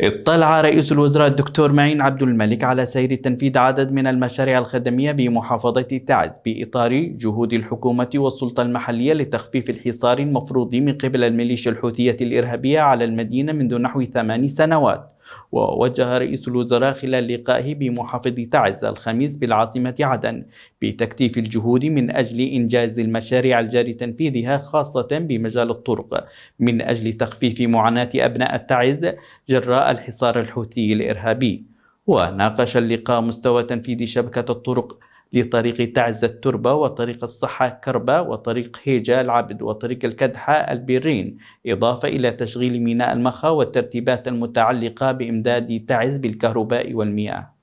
اطلع رئيس الوزراء الدكتور معين عبد الملك على سير تنفيذ عدد من المشاريع الخدمية بمحافظة تعز بإطار جهود الحكومة والسلطة المحلية لتخفيف الحصار المفروض من قبل الميليشيا الحوثية الإرهابية على المدينة منذ نحو ثمان سنوات ووجه رئيس الوزراء خلال لقائه بمحافظ تعز الخميس بالعاصمة عدن بتكثيف الجهود من أجل إنجاز المشاريع الجاري تنفيذها خاصة بمجال الطرق من أجل تخفيف معاناة أبناء التعز جراء الحصار الحوثي الإرهابي وناقش اللقاء مستوى تنفيذ شبكة الطرق لطريق تعز التربة وطريق الصحة كربة وطريق هيجا العبد وطريق الكدحة البرين إضافة إلى تشغيل ميناء المخا والترتيبات المتعلقة بإمداد تعز بالكهرباء والمياه